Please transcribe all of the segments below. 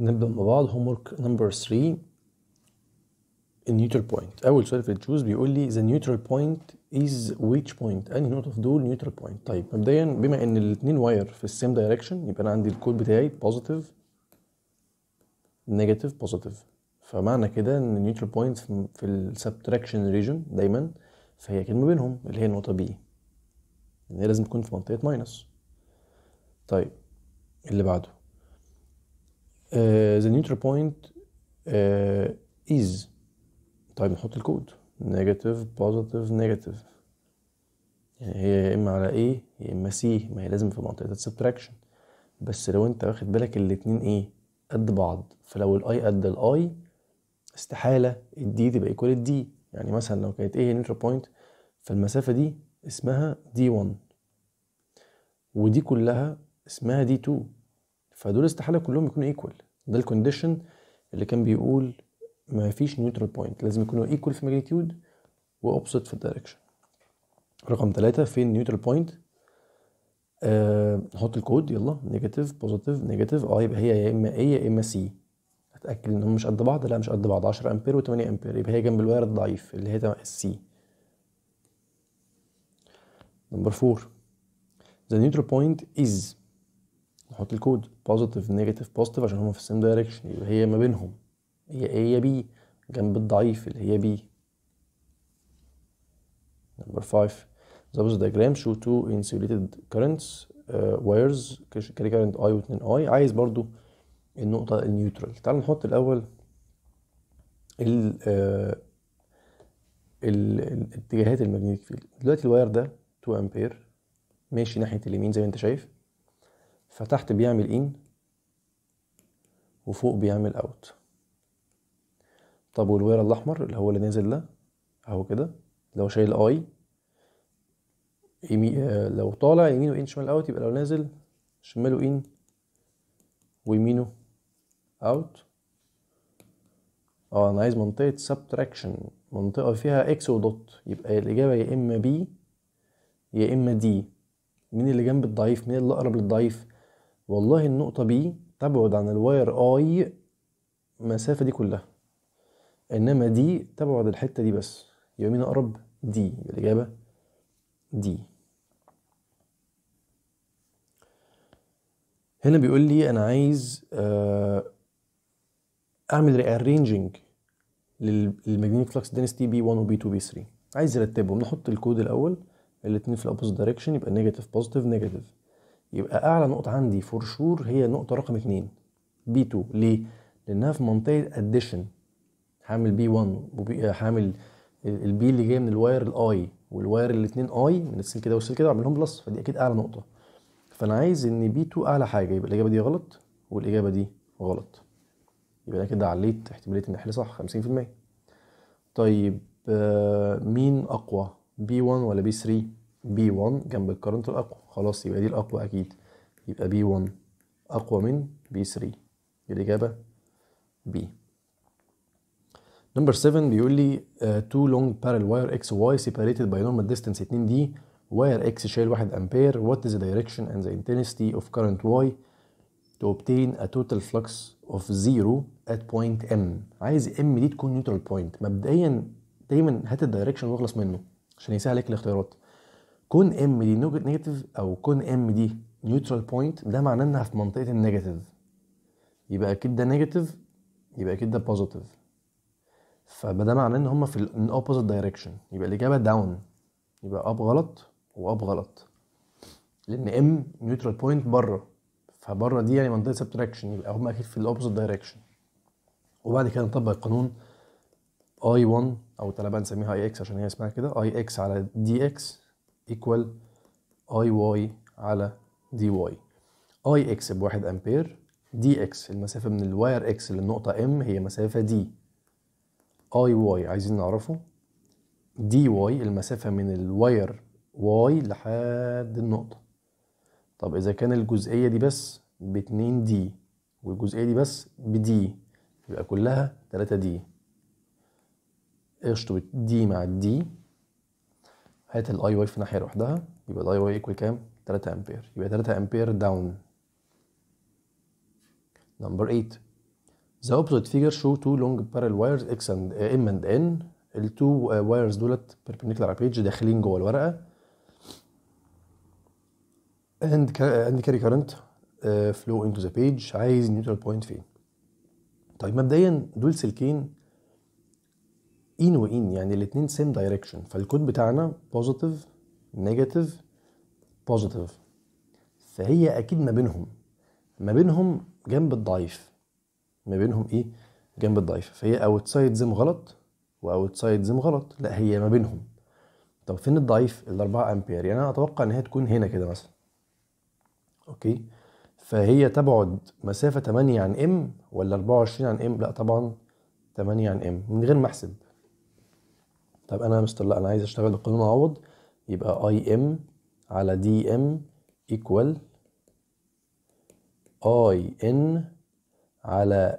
نبدأ مع بعض هوم number نمبر 3 النيوترال بوينت أول سؤال في التشوز بيقول لي the neutral point is which point أنهي نقطة في دول neutral point طيب مبدئيا بما إن الاتنين واير في السيم دايركشن يبقى أنا عندي الكود بتاعي positive negative positive فمعنى كده إن neutral بوينت في subtraction region دايما فهي كلمة بينهم اللي هي النقطة بي يعني إن هي لازم تكون في منطقة ماينس طيب اللي بعده ذا نيوترال بوينت از طيب نحط الكود نيجاتيف بوزيتيف نيجاتيف يعني هي يا اما على ايه يا اما سي ما هي لازم في منطقه السبتراكشن بس لو انت واخد بالك الاتنين ايه قد بعض فلو الاي قد الاي استحاله الدي تبقى ايكوال الدي يعني مثلا لو كانت ايه نيوترال بوينت فالمسافه دي اسمها دي 1 ودي كلها اسمها دي 2 فدول استحاله كلهم يكونوا ايكوال ده الكونديشن اللي كان بيقول ما فيش نيوترال بوينت لازم يكونوا ايكوال في ماجنتيود واوبسيت في الدايركشن رقم ثلاثة فين نيوترال بوينت آه نحط الكود يلا نيجاتيف بوزيتيف نيجاتيف اه يبقى هي يا اما ايه يا اما سي اتاكد ان هم مش قد بعض لا مش قد بعض 10 امبير و8 امبير يبقى هي جنب الواير الضعيف اللي هي السي نمبر 4 the neutral point is نحط الكود بوزيتيف نيجاتيف بوزيتيف عشان هما في السيم دايركشن يبقى هي ما بينهم هي ايه هي بي جنب الضعيف اللي هي بي نمبر 5 ذا بوز ديجرام شو two انسوليتد currents وايرز uh, wires carry I و 2I عايز برضو النقطة النيوترال تعال نحط الأول ال uh, الاتجاهات المagnetic فيلد دلوقتي الواير ده 2 أمبير ماشي ناحية اليمين زي ما أنت شايف فتحت بيعمل ان وفوق بيعمل اوت طب والوير الاحمر اللي هو اللي نازل ده اهو كده اللي هو شايل اي آه، لو طالع يمينه ان شمال اوت يبقى لو نازل شماله ان ويمينه اوت اه انا عايز منطقه سبتراكشن منطقه فيها اكس ودوت يبقى الاجابه يا اما بي يا اما دي مين اللي جنب الضعيف مين اللي اقرب للضعيف والله النقطة بي تبعد عن الواير I المسافة دي كلها إنما دي تبعد الحتة دي بس يبقى مين أقرب؟ دي الإجابة دي هنا بيقول لي أنا عايز آه، أعمل rearranging للماجنيتيك فلكس دينستي بي 1 وبي 2 بي 3 عايز يرتبهم نحط الكود الأول الاتنين في الأوبوزيت دايركشن يبقى نيجاتيف بوزيتيف نيجاتيف يبقى اعلى نقطه عندي فور شور هي النقطه رقم 2 بي 2 ليه لانها في منطقه اديشن هعمل بي 1 هعمل البي اللي جايه من الواير الاي والواير الاثنين اي من السلك ده والسلك ده اعملهم بلس فدي اكيد اعلى نقطه فانا عايز ان بي 2 اعلى حاجه يبقى الاجابه دي غلط والاجابه دي غلط يبقى انا كده عليت احتماليه ان صح 50% طيب آه، مين اقوى بي 1 ولا بي 3 بي 1 جنب الكرنت الأقوى خلاص يبقى دي الأقوى أكيد يبقى بي 1 أقوى من بي 3 الإجابة بي نمبر 7 بيقول لي آه، تو لونج بارل واير اكس واي سيبريتد باي نورمال ديستانس 2 دي واير اكس شايل 1 امبير وات از ذا دايركشن اند ذا انتنسيتي اوف كرنت واي to obtain a total flux of zero at point M عايز M دي تكون نيوترال بوينت مبدئيا دايما هات الدايركشن واخلص منه عشان يسهل عليك الاختيارات كون ام دي نيجاتيف او كون ام دي نيوترال بوينت ده معناه انها في منطقه النيجاتيف يبقى اكيد ده نيجاتيف يبقى اكيد ده بوزيتيف فده معناه ان هما في الاوبوزيت دايركشن يبقى الاجابه داون يبقى اب غلط واب غلط لان ام نيوترال بوينت بره فبره دي يعني منطقه سبتراكشن يبقى هما اكيد في الاوبوزيت دايركشن وبعد كده نطبق القانون اي 1 او تعالى بقى نسميها اي اكس عشان هي اسمها كده اي اكس على دي اكس ايكوال اي واي على دي واي اي اكس بواحد امبير دي اكس المسافة من الواير اكس للنقطة ام هي مسافة دي اي واي عايزين نعرفه دي واي المسافة من الواير واي لحد النقطة طب إذا كان الجزئية دي بس باتنين دي والجزئية دي بس بدي يبقى كلها تلاتة دي اشطب دي مع الدي هات الاي واي في ناحيه لوحدها يبقى الاي واي ايكوال كام 3 امبير يبقى 3 امبير داون نمبر 8 The opposite figure show two long parallel wires X and M and N التو وايرز uh, دولت perpendicular page داخلين جوه الورقه and and carry current uh, flow into the page عايز نيوترال بوينت فين طيب مبدئيا دول سلكين ان وان يعني الاثنين سيم دايركشن فالكود بتاعنا بوزيتيف نيجاتيف بوزيتيف فهي اكيد ما بينهم ما بينهم جنب الضعيف ما بينهم ايه جنب الضعيف فهي اوتسايد زم غلط واوتسايد زم غلط لا هي ما بينهم طب فين الضعيف ال 4 امبير يعني انا اتوقع ان هي تكون هنا كده مثلا اوكي فهي تبعد مسافه 8 عن ام ولا 24 عن ام لا طبعا 8 عن ام من غير ما احسب طب انا يا مستر لا انا عايز اشتغل بقانون عوض يبقى اي ام على دي ام ايكوال اي ان على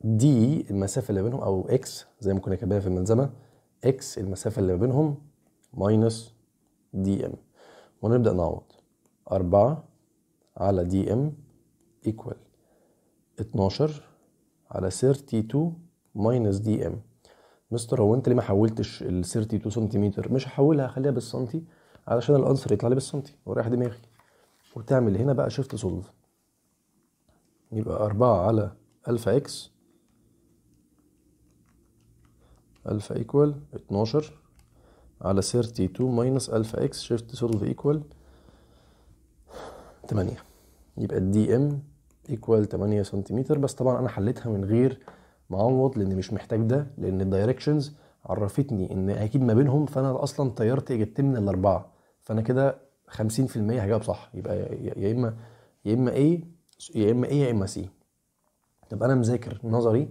دي المسافه اللي بينهم او اكس زي ما كنا كاتبينها في الملزمه اكس المسافه اللي بينهم ماينس دي ام ونبدا نعوض 4 على دي ام ايكوال 12 على 32 ماينس دي ام مستر هو انت ليه ما حولتش ال 32 سنتيمتر مش هحولها هخليها بالسنتي علشان الانسر يطلع لي بالسنتي ورايح دماغي وتعمل هنا بقى شيفت سولف يبقى أربعة على ألفا إكس ألفا إيكوال اتناشر على سيرتي ماينس ألفا إكس شيفت سولف إيكوال تمانية يبقى الدي إم إيكوال تمانية سنتيمتر بس طبعا أنا حليتها من غير معوض لان مش محتاج ده لان الدايركشنز عرفتني ان اكيد ما بينهم فانا اصلا طيرت اجابتين من الاربعه فانا كده 50% هجاوب صح يبقى يا اما يا اما ايه يا اما ايه يا اما سي طب انا مذاكر نظري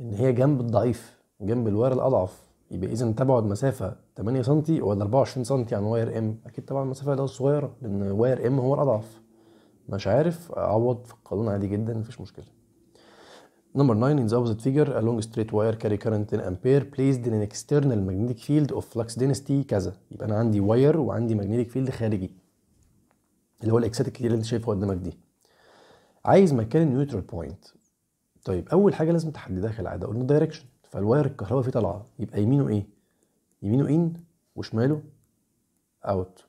ان هي جنب الضعيف جنب الواير الاضعف يبقى اذا تبعد مسافه 8 سم ولا 24 سم عن واير ام اكيد طبعا المسافه ده صغيره لان واير ام هو الاضعف مش عارف اعوض في القانون عادي جدا مفيش مشكله Number 9 in the opposite figure a long straight wire carry current 10 ampere placed in an external magnetic field of flux density كذا يبقى انا عندي واير وعندي ماجنتيك فيلد خارجي اللي هو الاكسات الكتير اللي انت شايفه قدامك دي عايز مكان النيوترال بوينت طيب اول حاجه لازم تحددها كالعاده قلنا دايركشن فالواير الكهرباء فيه طالعه يبقى يمينه ايه يمينه ان وشماله اوت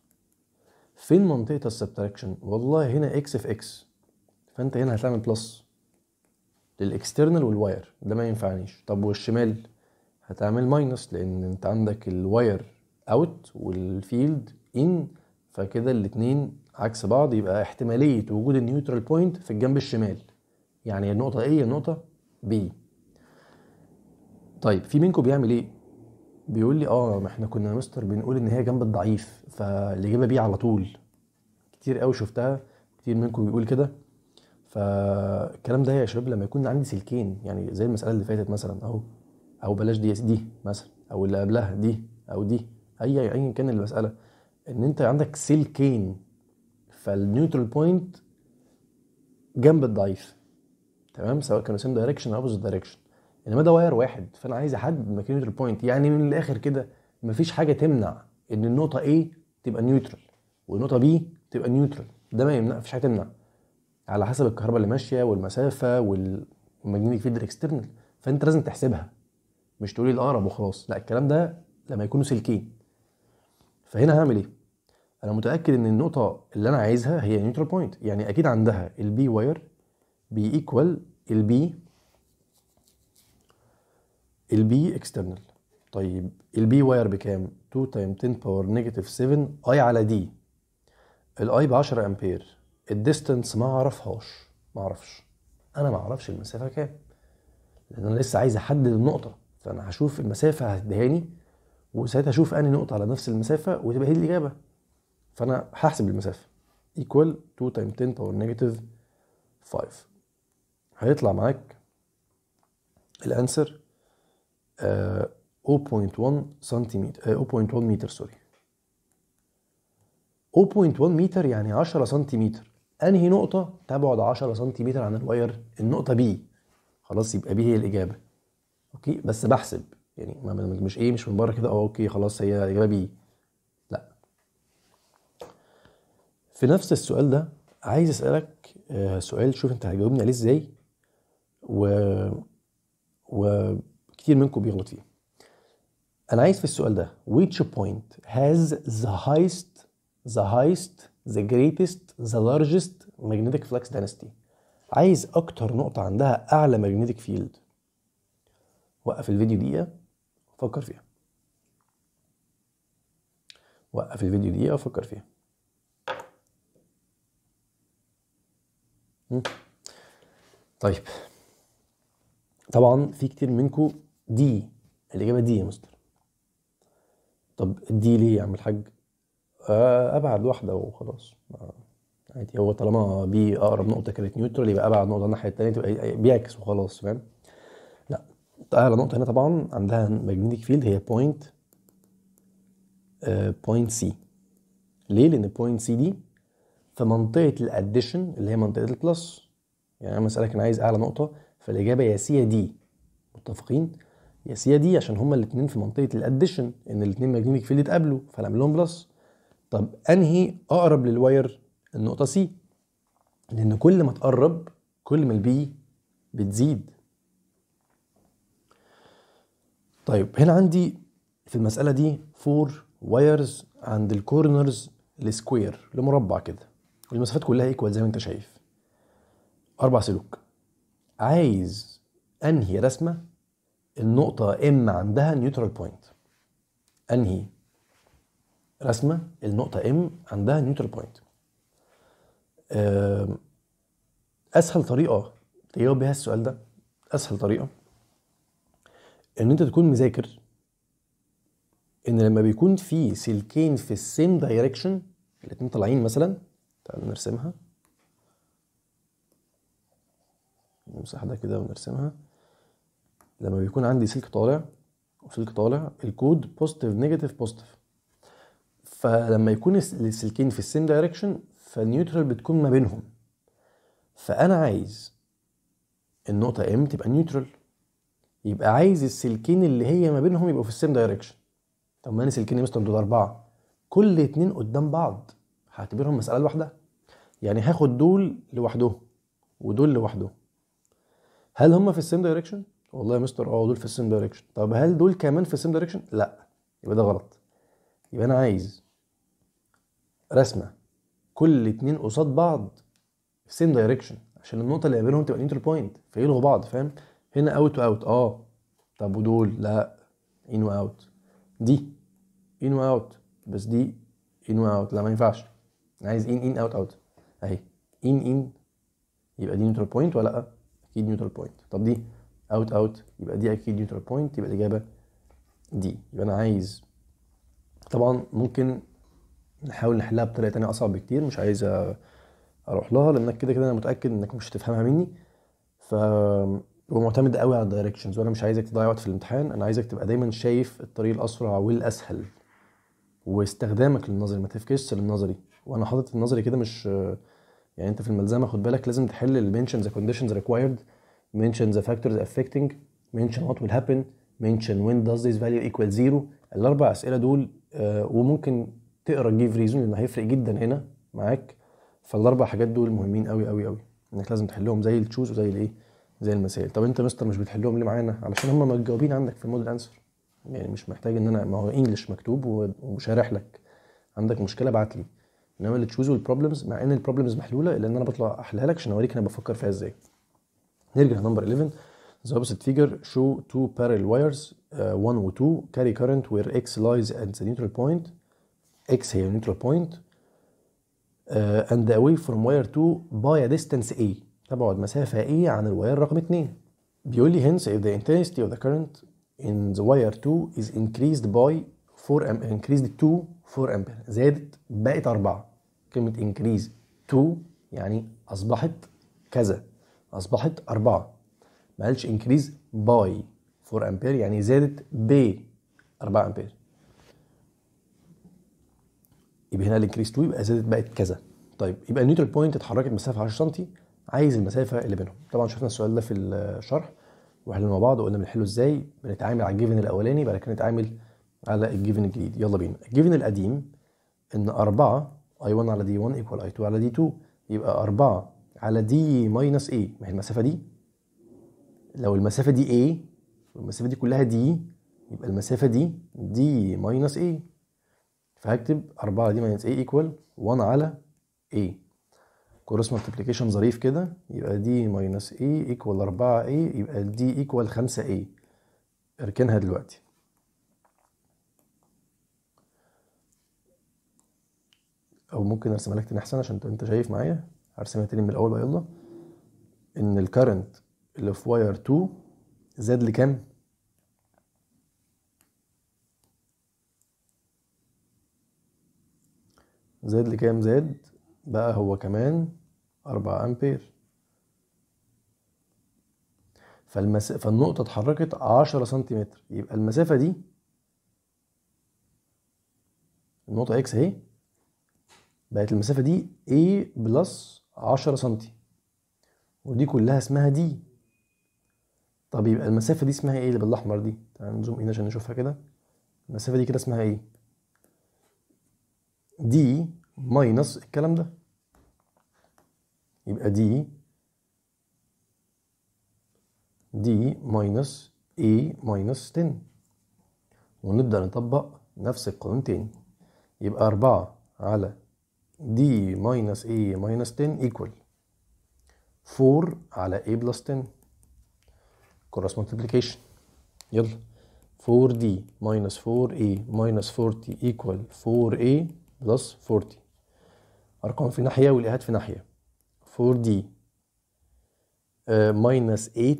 فين منطقه السبتراكشن والله هنا اكس في اكس فانت هنا هتعمل بلس للاكسترنال والواير ده ما ينفعنيش طب والشمال هتعمل ماينس لان انت عندك الواير اوت والفيلد ان فكده الاتنين عكس بعض يبقى احتماليه وجود النيوترال بوينت في الجنب الشمال يعني النقطه A النقطه B طيب في منكم بيعمل ايه بيقول لي اه ما احنا كنا يا مستر بنقول ان هي جنب الضعيف فالاجابه بي على طول كتير قوي شفتها كتير منكم بيقول كده فالكلام ده يا شباب لما يكون عندي سلكين يعني زي المساله اللي فاتت مثلا اهو او بلاش دي دي مثلا او اللي قبلها دي او دي اي ايا كان المساله ان انت عندك سلكين فالنيوترال بوينت جنب الضعيف تمام سواء كانوا سيم دايركشن او اوبوزيت دايركشن انما ده واير واحد فانا عايز احدد مكان النيوترال بوينت يعني من الاخر كده مفيش حاجه تمنع ان النقطه A تبقى نيوترال والنقطه B تبقى نيوترال ده ما يمنع مفيش حاجه تمنع على حسب الكهرباء اللي ماشيه والمسافه والماجنتيك فيلد الاكسترنال فانت لازم تحسبها مش تقولي الاقرب وخلاص لا الكلام ده لما يكونوا سلكين فهنا هعمل ايه انا متاكد ان النقطه اللي انا عايزها هي نيوترال بوينت يعني اكيد عندها البي واير بي ايكوال البي البي اكسترنال طيب البي واير بكام 2 تايم 10 باور نيجاتيف 7 اي على دي الاي ب 10 امبير الديستنس ما اعرفهاش ما اعرفش انا ما اعرفش المسافه كام لان انا لسه عايز احدد النقطه فانا هشوف المسافه هتدهاني وساعتها اشوف انهي نقطه على نفس المسافه وتبقى هي الاجابه فانا هحسب المسافه ايكوال 2 تايم 10 باور نيجاتيف 5 هيطلع معاك الانسر آه 0.1 سنتيمتر آه 0.1 متر سوري 0.1 متر يعني 10 سنتيمتر انهي نقطه تبعد 10 سم عن الواير النقطه بي خلاص يبقى بي هي الاجابه اوكي بس بحسب يعني مش ايه مش من بره كده اه اوكي خلاص هي الاجابه بي لا في نفس السؤال ده عايز اسالك آه، سؤال شوف انت هتجاوبني عليه ازاي و وكتير منكم بيغلط فيه انا عايز في السؤال ده which point has the highest the highest the greatest the largest magnetic flux density عايز اكتر نقطة عندها اعلى magnetic field وقف الفيديو دقيقة وفكر فيها وقف الفيديو دقيقة وفكر فيها طيب طبعا في كتير منكم دي الاجابة دي يا مستر طب دي ليه يا عم الحاج ابعد واحده وخلاص عادي هو طالما بي اقرب نقطه كانت نيوترال يبقى ابعد نقطه الناحيه الثانيه تبقى إيه، بيعكس وخلاص فاهم لا اعلى نقطه هنا طبعا عندها ماجنتيك فيلد هي بوينت بوينت سي ليه لان بوينت سي دي في منطقه الاديشن اللي هي منطقه البلس يعني انا مسالك انا عايز اعلى نقطه فالاجابه يا سي يا دي متفقين يا سي يا دي عشان هما الاثنين في منطقه الاديشن ان الاثنين ماجنتيك فيلد اتقابلوا فانا لهم بلس طب انهي اقرب للواير النقطه سي لان كل ما تقرب كل ما البي بتزيد طيب هنا عندي في المساله دي فور وايرز عند الكورنرز السكوير لمربع كده والمسافات كلها ايكوال زي ما انت شايف اربع سلوك عايز انهي رسمه النقطه ام عندها نيوترال بوينت انهي رسمه النقطه ام عندها نيوترال بوينت اسهل طريقه تجاوب بيها السؤال ده اسهل طريقه ان انت تكون مذاكر ان لما بيكون في سلكين في السيم دايركشن الاثنين طالعين مثلا تعال نرسمها نمسح ده كده ونرسمها لما بيكون عندي سلك طالع وسلك طالع الكود بوزيتيف نيجاتيف بوزيتيف فلما يكون السلكين في السيم دايركشن فالنيوترال بتكون ما بينهم فانا عايز النقطه ام تبقى نيوترال يبقى عايز السلكين اللي هي ما بينهم يبقوا في السيم دايركشن طب ما انا سلكين مستر دول اربعه كل اتنين قدام بعض هعتبرهم مساله لوحدها يعني هاخد دول لوحدهم ودول لوحدهم هل هم في السيم دايركشن والله يا مستر اه دول في السيم دايركشن طب هل دول كمان في السيم دايركشن لا يبقى ده غلط يبقى انا عايز رسمه كل اتنين قصاد بعض في سيم دايركشن عشان النقطه اللي بينهم تبقى نيوترال بوينت فيلغوا بعض فاهم هنا اوت واوت اه طب ودول لا ان واوت دي ان واوت بس دي ان واوت لا ما ينفعش انا عايز ان ان اوت اوت اهي ان ان يبقى دي نيوترال بوينت ولا لا اكيد نيوترال بوينت طب دي اوت اوت يبقى دي اكيد نيوترال بوينت يبقى الاجابه دي يبقى انا عايز طبعا ممكن نحاول نحلها بطريقه تانية اصعب بكتير مش عايز اروح لها لانك كده كده انا متاكد انك مش هتفهمها مني ف ومعتمد قوي على الدايركشنز وانا مش عايزك تضيع وقت في الامتحان انا عايزك تبقى دايما شايف الطريق الاسرع والاسهل واستخدامك للنظري ما تفكش للنظري وانا حاطط النظري كده مش يعني انت في الملزمه خد بالك لازم تحل المينشن ذا كونديشنز ريكوايرد مينشن ذا فاكتورز افكتنج منشن وات ويل هابن منشن وين داز ذيس فاليو ايكوال زيرو الاربع اسئله دول آه، وممكن تقرا الجيف ريزون لان هيفرق جدا هنا معاك فالاربع حاجات دول مهمين قوي قوي قوي انك لازم تحلهم زي التشوز وزي الايه زي المسائل طب انت مستر مش بتحلهم ليه معانا علشان هم متجاوبين عندك في المودل انسر يعني مش محتاج ان انا ما هو انجلش مكتوب وشارح لك عندك مشكله ابعت لي انما التشوز والبروبلمز مع ان البروبلمز محلوله الا ان انا بطلع احلها لك عشان اوريك انا بفكر فيها ازاي نرجع نمبر 11 ذا opposite فيجر شو تو بارل وايرز 1 و 2 كاري كارنت وير اكس لايز ات ذا نيوترال بوينت X هي neutral point uh, and away from wire 2 by a distance A تبعد مسافة A عن الواير رقم 2 بيقول لي hence if the intensity of the current in the wire 2 is increased by 4 amp increased to 4 امبير زادت بقت 4 كلمة increase to يعني أصبحت كذا أصبحت 4 ما قالش increase by 4 امبير يعني زادت ب 4 امبير يبقى هنا الانكريس 2 يبقى زادت بقت كذا طيب يبقى النيوترال بوينت اتحركت مسافه 10 سم عايز المسافه اللي بينهم طبعا شفنا السؤال ده في الشرح وحليناه مع بعض وقلنا بنحله ازاي بنتعامل على الجيفن الاولاني بعد كده نتعامل على الجيفن الجديد يلا بينا الجيفن القديم ان 4 اي 1 على دي 1 ايكوال اي 2 على دي 2 يبقى 4 على دي ماينس اي ما هي المسافه دي لو المسافه دي اي والمسافه دي كلها دي يبقى المسافه دي دي ماينس اي فهكتب 4 دي ماينس A ايكوال 1 على A كورس ملتبليكيشن ظريف كده يبقى دي ماينس A ايكوال 4 A يبقى دي ايكوال 5 A اركنها دلوقتي او ممكن ارسمها لك تاني احسن عشان انت شايف معايا هرسمها تاني من الاول بقى يلا ان الكارنت اللي في واير 2 زاد لكام؟ زاد لكام زاد بقى هو كمان أربعة أمبير فالمس... فالنقطة اتحركت عشرة سنتيمتر يبقى المسافة دي النقطة إكس أهي بقت المسافة دي A بلس عشرة سنتي ودي كلها اسمها دي طب يبقى المسافة دي اسمها ايه اللي بالأحمر دي؟ تعال نزوم هنا إيه عشان نشوفها كده المسافة دي كده اسمها ايه؟ دي ماينص الكلام ده يبقى دي دي ماينص اي ماينص 10 ونبدأ نطبق نفس القانون تاني يبقى 4 على دي ماينص اي ماينص 10 ايكوال 4 على اي بلس 10 كروس ملتبليكيشن يلا 4 دي ماينص 4 اي ماينص 40 ايكوال 4 اي بلس 40 أرقام في ناحية والإيهات في ناحية 4D آه، ماينس 8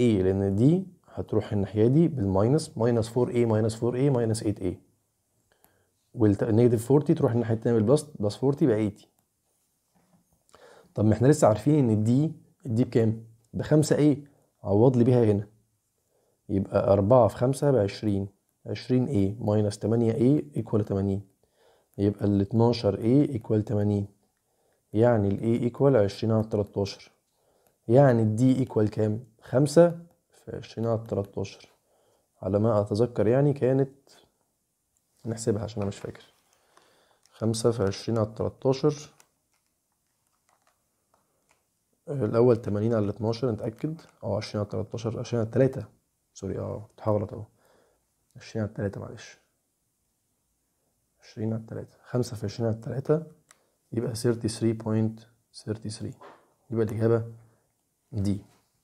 A لأن دي هتروح الناحية دي بالماينس ماينس 4A ماينس 4A ماينس 8A والنيجاتيف 40 تروح الناحية التانية بالبلس بلس 40 يبقى 80 طب ما احنا لسه عارفين ان الدي الدي بكام؟ ب 5 a عوض لي بيها هنا يبقى 4 في 5 ب 20 20 a ماينس 8 a ايكوال 80 يبقى ال 12 A equal 80 يعني ال A equal 20 على 13 يعني ال D equal كام؟ 5 في 20 على 13 على ما أتذكر يعني كانت نحسبها عشان أنا مش فاكر خمسة في عشرين على 13 الأول تمانين على اتناشر نتأكد أو عشرين على 13 عشرين على تلاتة سوري اه بتحاول أهو عشرين على تلاتة معلش 20 على 3 5 في 20 على 3 يبقى 33.33 يبقى الإجابة دي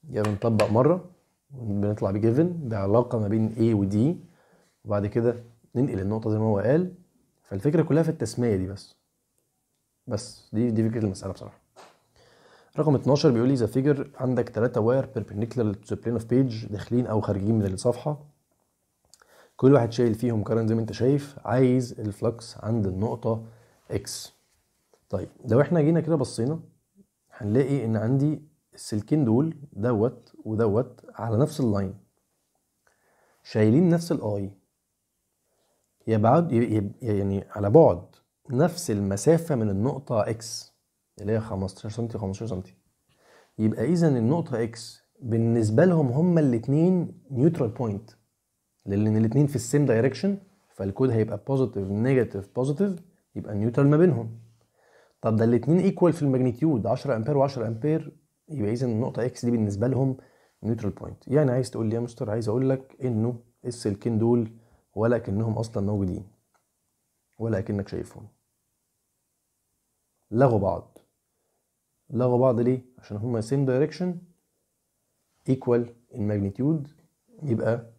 يبقى بنطبق مرة بنطلع بجيفن بعلاقة ما بين A و D وبعد كده ننقل النقطة زي ما هو قال فالفكرة كلها في التسمية دي بس بس دي دي فكرة المسألة بصراحة رقم 12 بيقول لي ذا فيجر عندك 3 واير بيربنديكولار تو ذا بلين اوف بيج داخلين او خارجين من الصفحه كل واحد شايل فيهم كرنت زي ما انت شايف عايز الفلكس عند النقطة اكس طيب لو احنا جينا كده بصينا هنلاقي ان عندي السلكين دول دوت ودوت على نفس اللاين شايلين نفس الاي يبعد يعني على بعد نفس المسافة من النقطة اكس اللي هي 15 سم 15 سم يبقى اذا النقطة اكس بالنسبة لهم هما الاتنين نيوترال بوينت لان الاثنين في السيم دايركشن فالكود هيبقى بوزيتيف نيجاتيف بوزيتيف يبقى نيوترال ما بينهم طب ده الاثنين ايكوال في الماجنتيود 10 امبير و10 امبير يبقى اذا النقطه اكس دي بالنسبه لهم نيوترال بوينت يعني عايز تقول لي يا مستر عايز اقول لك انه السلكين دول ولا كانهم اصلا موجودين ولا كانك شايفهم لغوا بعض لغوا بعض ليه عشان هما سيم دايركشن ايكوال الماجنتيود يبقى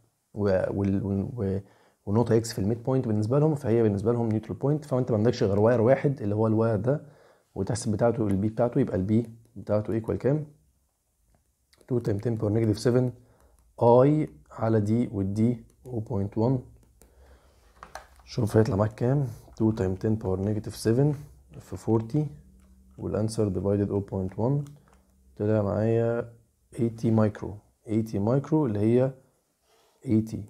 ونقطه اكس في الميد بوينت بالنسبه لهم فهي بالنسبه لهم نيوترال بوينت فانت ما عندكش غير واير واحد اللي هو الواير ده وتحسب بتاعته البي بتاعته يبقى البي بتاعته ايكوال كام 2 تايم 10 باور نيجاتيف 7 اي على دي والدي 0.1 شوف هيطلع معاك كام 2 تايم 10 باور نيجاتيف 7 في 40 والانسر ديفايدد 0.1 طلع معايا 80 مايكرو 80 مايكرو اللي هي 80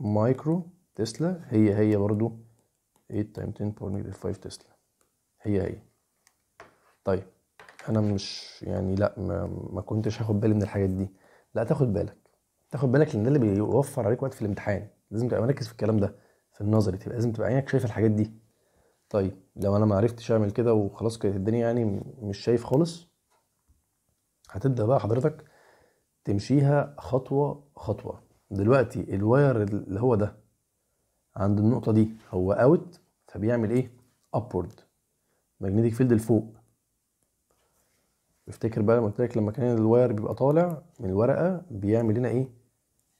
مايكرو تسلا هي هي برضو 8 تايم 10 باور نيجاتيف 5 تسلا هي هي طيب انا مش يعني لا ما, ما كنتش هاخد بالي من الحاجات دي لا تاخد بالك تاخد بالك لان ده اللي بيوفر عليك وقت في الامتحان لازم تبقى مركز في الكلام ده في النظري تبقى لازم تبقى عينك شايف الحاجات دي طيب لو انا ما عرفتش اعمل كده وخلاص كانت الدنيا يعني مش شايف خالص هتبدا بقى حضرتك تمشيها خطوه خطوه دلوقتي الواير اللي هو ده عند النقطه دي هو اوت فبيعمل ايه ابورد ماجنتيك فيلد لفوق افتكر بقى لما قلت لك لما كان الواير بيبقى طالع من الورقه بيعمل لنا ايه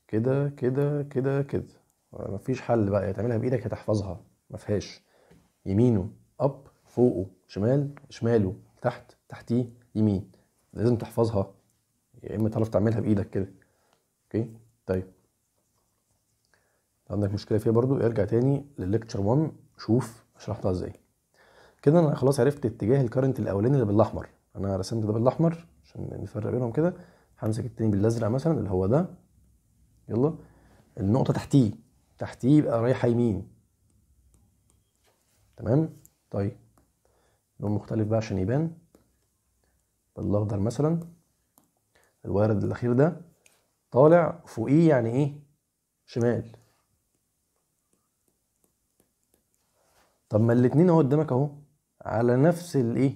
كده كده كده كده مفيش حل بقى تعملها بايدك هتحفظها مفيهاش يمينه اب فوقه شمال شماله تحت تحتيه يمين لازم تحفظها يا اما تعرف تعملها بايدك كده اوكي طيب عندك مشكله فيها برضو ارجع تاني للليكتشر 1 شوف شرحتها ازاي كده انا خلاص عرفت اتجاه الكرنت الاولاني اللي بالاحمر انا رسمت ده بالاحمر عشان نفرق بينهم كده همسك التاني بالازرق مثلا اللي هو ده يلا النقطه تحتيه تحتيه يبقى رايحه يمين تمام طيب لون مختلف بقى عشان يبان بالاخضر مثلا الوارد الاخير ده طالع فوقيه يعني ايه شمال طب ما الاتنين اهو قدامك اهو على نفس الايه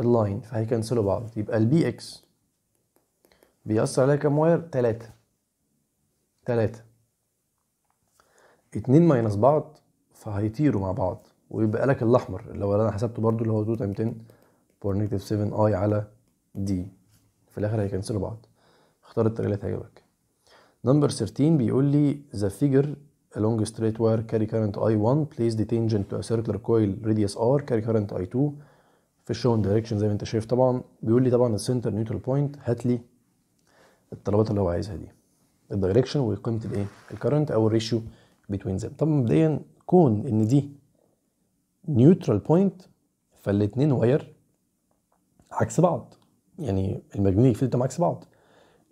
اللاين فهيكنسلوا بعض يبقى البي اكس بيأثر عليها كام واير تلاتة تلاتة اتنين ماينس بعض فهيطيروا مع بعض ويبقى لك الاحمر اللي هو انا حسبته برضو اللي هو 2 تايم 10 بور نيجاتيف 7 اي على دي في الاخر هيكنسلوا بعض اختار الطريقه اللي هتعجبك نمبر 13 بيقول لي ذا فيجر a long straight wire carry current I1 place the tangent to a circular coil radius R carry current I2 في الشون دايركشن زي ما انت شايف طبعا بيقول لي طبعا السنتر نيوترال بوينت هات لي الطلبات اللي هو عايزها دي الدايركشن وقيمه الايه الكرنت او الريشيو بتوين ذم طب مبدئيا كون ان دي نيوترال بوينت فالاتنين واير عكس بعض يعني الماجنتيك فيلد عكس بعض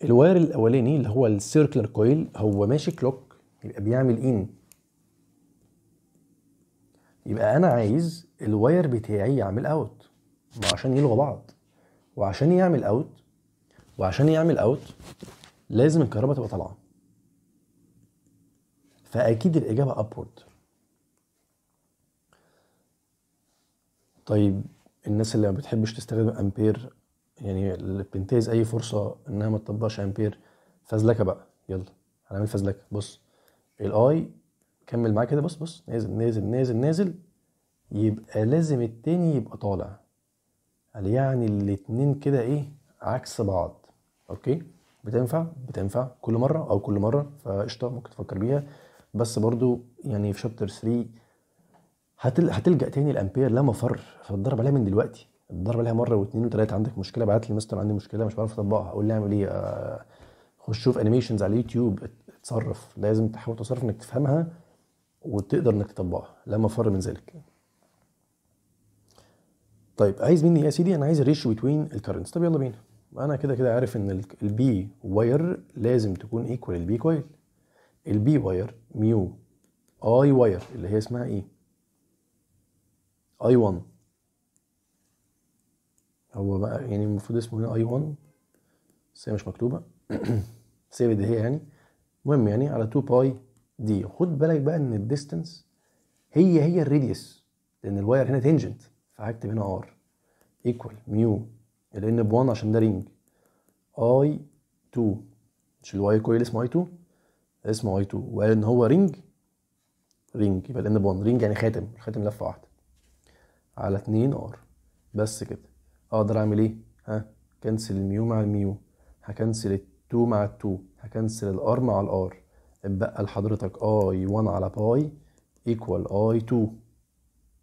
الواير الاولاني اللي هو السيركلر كويل هو ماشي كلوك يبقى بيعمل ان إيه؟ يبقى انا عايز الواير بتاعي يعمل اوت ما عشان يلغوا بعض وعشان يعمل اوت وعشان يعمل اوت لازم الكهرباء تبقى طالعه فاكيد الاجابه ابورد طيب الناس اللي ما بتحبش تستخدم امبير يعني اللي بتنتهز اي فرصه انها ما تطبقش امبير فازلكه بقى يلا هنعمل فازلكه بص الاي كمل معاه كده بص بص نازل نازل نازل نازل يبقى لازم التاني يبقى طالع قال يعني الاتنين كده ايه عكس بعض اوكي بتنفع بتنفع كل مره او كل مره فقشطه ممكن تفكر بيها بس برضو يعني في شابتر 3 هتل... هتلجا تاني الامبير لا مفر فاتضرب عليها من دلوقتي اتضرب عليها مره واثنين وثلاثه عندك مشكله بعت لي مستر عندي مشكله مش بعرف اطبقها اقول لي اعمل ايه آه... خش شوف انيميشنز على اليوتيوب تتصرف لازم تحاول تتصرف انك تفهمها وتقدر انك تطبقها لا مفر من ذلك طيب عايز مني إيه يا سيدي انا عايز الريشيو بتوين الكرنتس طب يلا بينا انا كده كده عارف ان البي واير لازم تكون ايكوال البي كويل البي واير ميو اي واير اللي هي اسمها ايه اي 1 هو بقى يعني المفروض اسمه هنا اي 1 بس هي مش مكتوبه سيب دي هي يعني المهم يعني على 2 باي دي خد بالك بقى ان الديستنس هي هي الريديوس لان الواير هنا تنجنت فهكتب هنا ار ايكوال ميو ال ان ب 1 عشان ده رينج اي 2 مش الواي كويل اسمه اي 2 اسمه اي 2 وقال ان هو رينج رينج يبقى ال ان ب 1 رينج يعني خاتم الخاتم لفه واحده على 2 ار بس كده اقدر اعمل ايه ها كنسل الميو مع الميو هكنسل 2 مع 2 هكنسل الار مع الار اتبقى لحضرتك اي 1 على باي ايكوال اي 2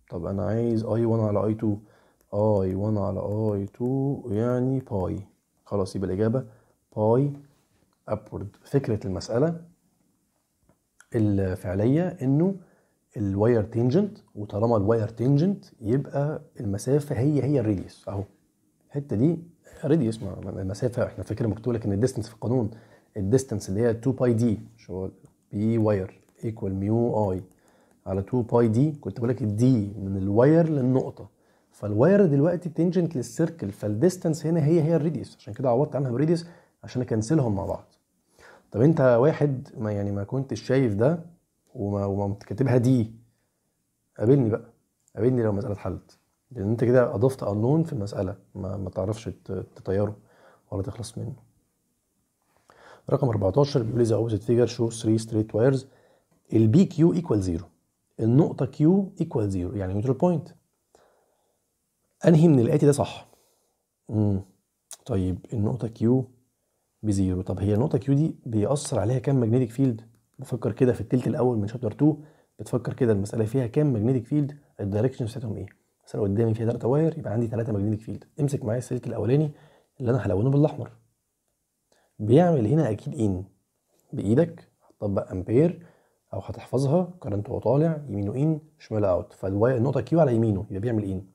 طب انا عايز اي 1 على اي 2 اي 1 على اي 2 يعني باي خلاص يبقى الاجابه باي ابورد فكره المساله الفعليه انه الواير تنجنت وطالما الواير تنجنت يبقى المسافه هي هي الريليس اهو الحته دي اوريدي اسمع المسافه احنا فاكرين مكتوب لك ان الديستنس في القانون الديستنس اللي هي 2 باي دي شو بي واير ايكوال ميو اي على 2 باي دي كنت بقول لك الدي من الواير للنقطه فالواير دلوقتي تنجنت للسيركل فالديستنس هنا هي هي الريديوس عشان كده عوضت عنها بريديوس عشان اكنسلهم مع بعض طب انت واحد ما يعني ما كنتش شايف ده وما وما كاتبها دي قابلني بقى قابلني لو المساله اتحلت لان انت كده اضفت انون في المساله ما, ما تعرفش تطيره ولا تخلص منه رقم 14 بيقول اذا opposite فيجر شو 3 ستريت وايرز البي كيو ايكوال زيرو النقطه كيو ايكوال زيرو يعني نيوترال بوينت انهي من الاتي ده صح امم طيب النقطه كيو بزيرو طب هي النقطه كيو دي بيأثر عليها كام ماجنتيك فيلد بفكر كده في التلت الاول من شابتر 2 بتفكر كده المساله فيها كام ماجنتيك فيلد الدايركشن بتاعتهم ايه بس قدامي فيها ثلاثة واير يبقى عندي ثلاثة ماجنتيك فيلد امسك معايا السلك الاولاني اللي انا هلونه بالاحمر بيعمل هنا اكيد ان بايدك هتطبق امبير او هتحفظها كرنت وهو طالع يمينه ان شماله اوت النقطة كيو على يمينه يبقى بيعمل ان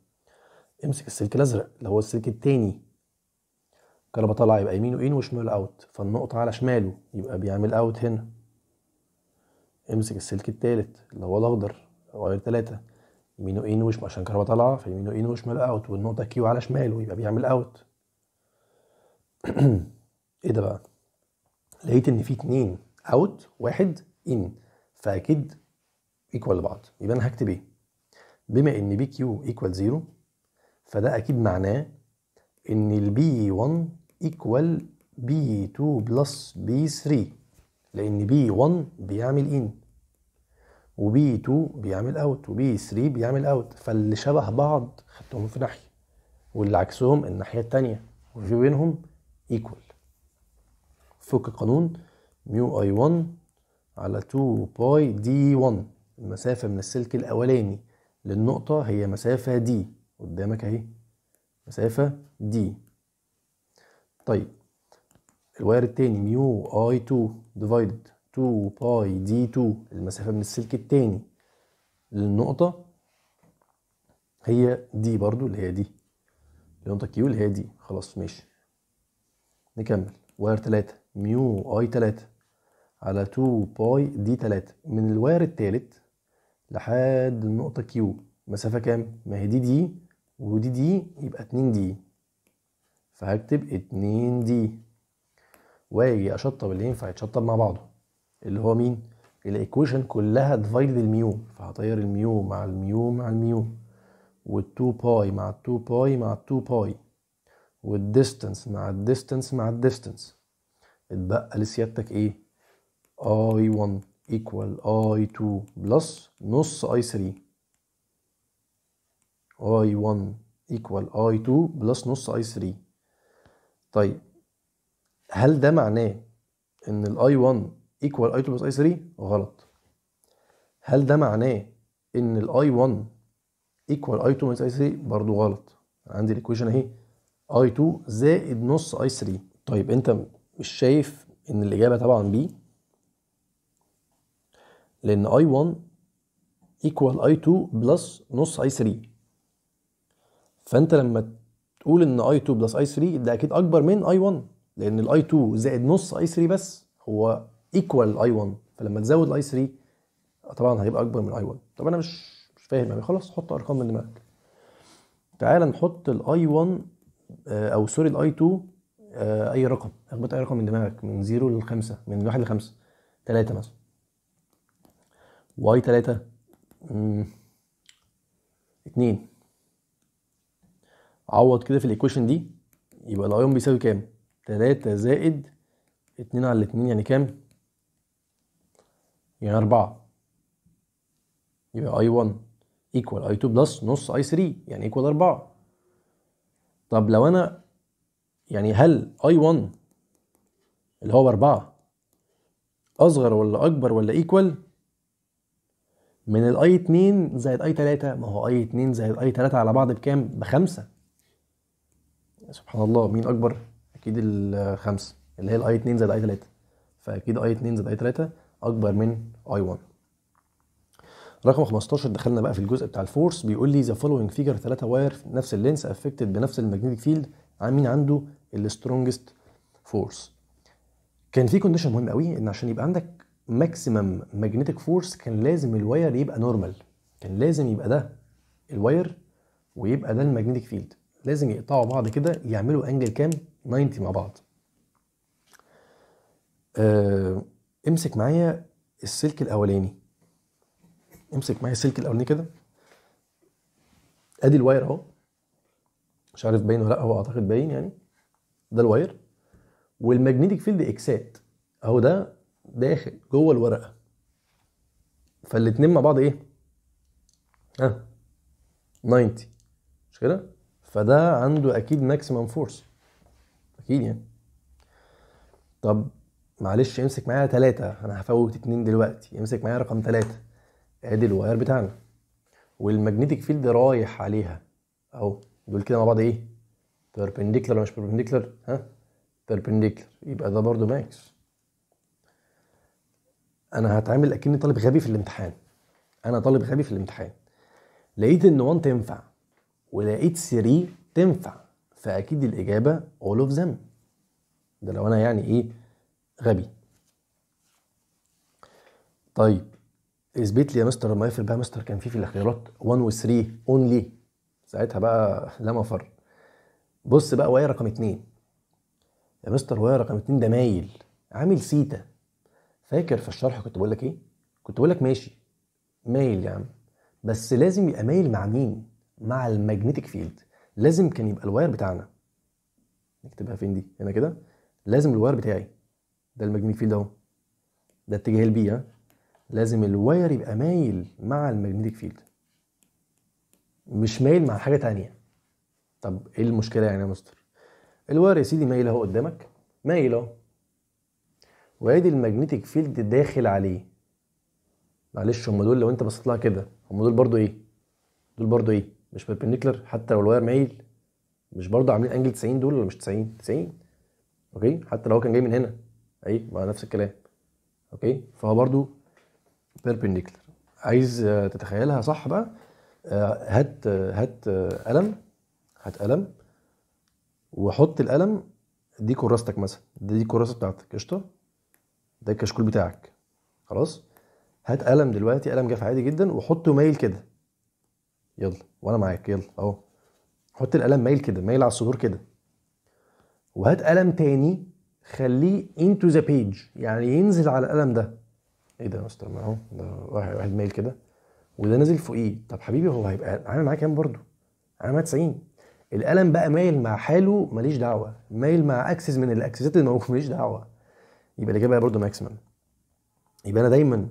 امسك السلك الازرق اللي هو السلك التاني كهرباء طالعه يبقى يمينه ان وشماله اوت فالنقطه على شماله يبقى بيعمل اوت هنا امسك السلك التالت اللي هو الاخضر واير تلاتة يمينه ان وش عشان كهربا طالعه فيمينه ان وشمال اوت والنقطه كيو على شماله يبقى بيعمل اوت ايه ده بقى لقيت ان في اتنين اوت واحد ان فاكيد ايكوال لبعض يبقى انا هكتب ايه بما ان بي كيو ايكوال زيرو فده اكيد معناه ان البي 1 ايكوال بي 2 بلس بي 3 لان بي 1 بيعمل ان وبي 2 بيعمل اوت وبي 3 بيعمل اوت فاللي شبه بعض خدتهم في ناحيه واللي عكسهم الناحيه الثانيه وفي بينهم ايكوال فك القانون ميو اي 1 على 2 باي دي 1 المسافه من السلك الاولاني للنقطه هي مسافه دي قدامك اهي مسافه دي طيب الواير التاني ميو اي 2 ديفايدد 2 باي دي 2 المسافة من السلك التاني للنقطة هي دي برضو اللي هي دي النقطة كيو اللي هي دي خلاص ماشي نكمل واير 3 ميو اي 3 على 2 باي دي 3 من الواير التالت لحد النقطة كيو مسافة كام؟ ما هي دي دي ودي دي يبقى 2 دي فهكتب 2 دي واجي اشطب اللي ينفع يتشطب مع بعضه اللي هو مين الايكويشن كلها ديفايد الميو فهطير الميو مع الميو مع الميو وال2 باي مع ال2 باي مع ال2 باي والديستنس مع الديستنس مع الديستنس اتبقى لسيادتك ايه اي 1 ايكوال اي 2 بلس نص اي 3 اي 1 ايكوال اي 2 بلس نص اي 3 طيب هل ده معناه ان الاي 1 ايكوال اي 2 بلس اي 3 غلط هل ده معناه ان الاي 1 ايكوال اي 2 بلس اي 3 برضو غلط عندي الايكويشن اهي اي 2 زائد نص اي 3 طيب انت مش شايف ان الاجابه طبعا بي لان اي 1 ايكوال اي 2 بلس نص اي 3 فانت لما تقول ان اي 2 بلس اي 3 ده اكيد اكبر من اي 1 لان الاي 2 زائد نص اي 3 بس هو ايكوال الاي 1 فلما تزود الاي 3 طبعا هيبقى اكبر من الاي 1 طب انا مش مش فاهم يعني خلاص حط ارقام من دماغك تعالى نحط الاي آه، 1 او سوري الاي آه، 2 اي رقم اخبط اي رقم من دماغك من 0 ل 5 من 1 ل 5 3 مثلا واي 3 2 عوض كده في الايكويشن دي يبقى الاي 1 بيساوي كام 3 زائد 2 على 2 يعني كام يعني 4 يبقى اي 1 ايكوال اي 2 بلس نص اي 3 يعني ايكوال 4 طب لو انا يعني هل اي 1 اللي هو 4 اصغر ولا اكبر ولا ايكوال من الاي 2 زائد اي 3 ما هو اي 2 زائد اي 3 على بعض بكام بخمسة سبحان الله مين اكبر اكيد الخمسة اللي هي الاي 2 زائد اي 3 فاكيد اي 2 زائد اي 3 اكبر من اي 1 رقم 15 دخلنا بقى في الجزء بتاع الفورس بيقول لي ذا فولوينج فيجر 3 واير في نفس اللينس افكتد بنفس الماجنتيك فيلد مين عنده السترونجست فورس كان في كونديشن مهم قوي ان عشان يبقى عندك ماكسيمم ماجنتيك فورس كان لازم الواير يبقى نورمال كان لازم يبقى ده الواير ويبقى ده الماجنتيك فيلد لازم يقطعوا بعض كده يعملوا انجل كام 90 مع بعض آه امسك معايا السلك الاولاني امسك معايا السلك الاولاني كده ادي الواير اهو مش عارف باين ولا لا هو اعتقد باين يعني ده الواير والماجنتيك فيلد اكسات اهو ده داخل جوه الورقه فالاتنين مع بعض ايه؟ ها آه. 90 مش كده؟ فده عنده اكيد ماكسيمم فورس اكيد يعني طب معلش امسك معايا ثلاثة انا هفوت اتنين دلوقتي امسك معايا رقم ثلاثة ادي الواير بتاعنا والماجنتيك فيلد رايح عليها اهو دول كده مع بعض ايه بيربنديكلر ولا مش بيربنديكلر ها بيربنديكلر يبقى ده برضو ماكس انا هتعامل اكني طالب غبي في الامتحان انا طالب غبي في الامتحان لقيت ان 1 تنفع ولقيت 3 تنفع فاكيد الاجابه all of them ده لو انا يعني ايه غبي طيب اثبت لي يا مستر ما يفرق بقى مستر كان في في الاختيارات 1 و 3 اونلي ساعتها بقى لا مفر بص بقى وايه رقم 2 يا مستر وايه رقم 2 ده مايل عامل سيتا فاكر في الشرح كنت بقول لك ايه كنت بقول لك ماشي مايل يا عم بس لازم يبقى مايل مع مين مع الماجنتيك فيلد لازم كان يبقى الواير بتاعنا نكتبها فين دي هنا كده لازم الواير بتاعي ده الماجنتيك فيلد اهو ده اتجاه البي ها لازم الواير يبقى مايل مع الماجنتيك فيلد مش مايل مع حاجه تانية طب ايه المشكله يعني يا مستر الواير يا سيدي مايل اهو قدامك مايل اهو وادي الماجنتيك فيلد داخل عليه معلش هم دول لو انت بصيت لها كده هم دول برضو ايه دول برضو ايه مش بيربنديكولر حتى لو الواير مايل مش برضو عاملين انجل 90 دول ولا مش 90 90 اوكي حتى لو هو كان جاي من هنا ايه ما نفس الكلام اوكي فهو برضو بيربنديكولار عايز آه، تتخيلها صح بقى آه، هات آه، هات قلم هات قلم وحط القلم دي كراستك مثلا دي الكراسه بتاعتك قشطه ده الكشكول بتاعك خلاص هات قلم دلوقتي قلم جاف عادي جدا وحطه مايل كده يلا وانا معاك يلا اهو حط القلم مايل كده مايل على الصدور كده وهات قلم تاني خليه انتو ذا بيج يعني ينزل على القلم ده ايه ده يا مستر ما اهو ده واحد مايل كده وده نازل فوقيه طب حبيبي هو هيبقى عامل معاه كام برضه؟ عامل معاه 90 القلم بقى مايل مع حاله ماليش دعوه مايل مع اكسس من الاكسسات اللي موجوده ماليش دعوه يبقى الاجابه بقى برضه ماكسيمم يبقى انا دايما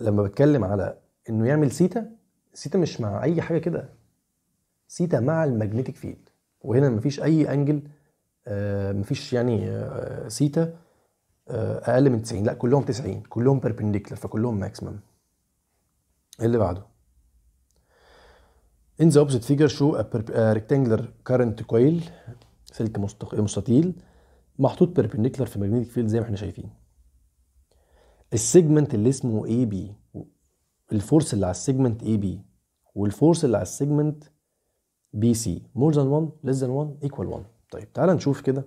لما بتكلم على انه يعمل سيتا سيتا مش مع اي حاجه كده سيتا مع الماجنتيك فيلد وهنا مفيش اي انجل آه، مفيش يعني سيتا آه، آه، اقل من 90 لا كلهم 90 كلهم بيربنديكولار فكلهم ماكسيمم اللي بعده in the opposite figure show a, a rectangular current coil سلك مستطيل محطوط perpendicular في magnetic field زي ما احنا شايفين السيجمنت اللي اسمه اي بي الفورس اللي على السيجمنت اي بي والفورس اللي على السيجمنت بي سي مور ذان 1 ليس ذان 1 ايكوال 1 طيب تعال نشوف كده